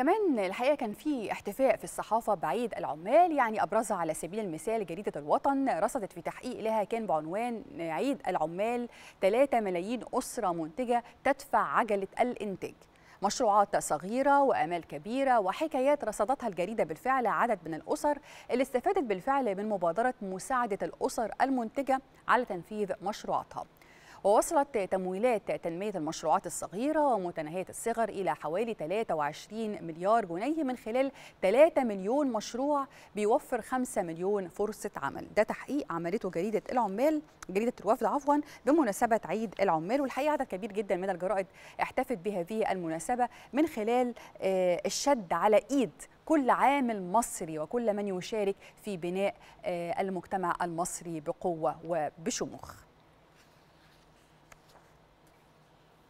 كمان الحقيقه كان في احتفاء في الصحافه بعيد العمال يعني ابرزها على سبيل المثال جريده الوطن رصدت في تحقيق لها كان بعنوان عيد العمال 3 ملايين اسره منتجه تدفع عجله الانتاج مشروعات صغيرة وأمال كبيرة وحكايات رصدتها الجريدة بالفعل عدد من الأسر اللي استفادت بالفعل من مبادرة مساعدة الأسر المنتجة على تنفيذ مشروعاتها ووصلت تمويلات تنمية المشروعات الصغيرة ومتناهية الصغر إلى حوالي 23 مليار جنيه من خلال 3 مليون مشروع بيوفر 5 مليون فرصة عمل ده تحقيق عملته جريدة العمال جريدة الوفد عفوا بمناسبة عيد العمال والحقيقة عدد كبير جدا من الجرائد احتفت بهذه المناسبة من خلال آه، الشد على إيد كل عامل مصري وكل من يشارك في بناء آه، المجتمع المصري بقوة وبشموخ